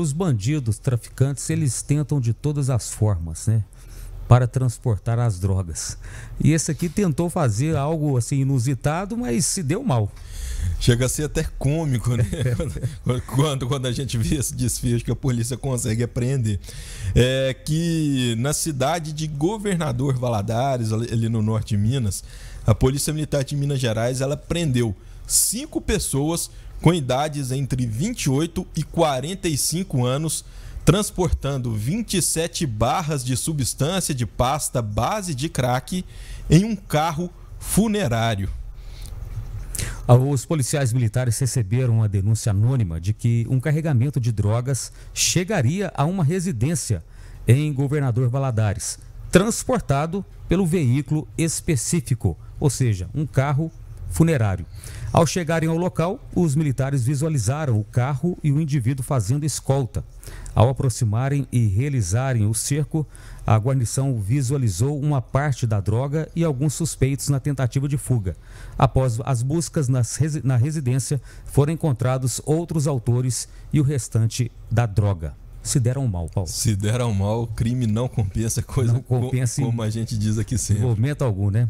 Os bandidos, traficantes, eles tentam de todas as formas, né? Para transportar as drogas. E esse aqui tentou fazer algo assim inusitado, mas se deu mal. Chega a ser até cômico, né? quando, quando a gente vê esse desfecho que a polícia consegue apreender. É que na cidade de Governador Valadares, ali no norte de Minas, a Polícia Militar de Minas Gerais, ela prendeu cinco pessoas com idades entre 28 e 45 anos, transportando 27 barras de substância de pasta base de crack em um carro funerário. Os policiais militares receberam uma denúncia anônima de que um carregamento de drogas chegaria a uma residência em Governador Valadares, transportado pelo veículo específico, ou seja, um carro funerário. Ao chegarem ao local, os militares visualizaram o carro e o indivíduo fazendo escolta. Ao aproximarem e realizarem o cerco, a guarnição visualizou uma parte da droga e alguns suspeitos na tentativa de fuga. Após as buscas resi na residência, foram encontrados outros autores e o restante da droga. Se deram mal, Paulo. Se deram mal, crime não compensa coisa não compensa co como a gente diz aqui sempre. Movimento algum, né?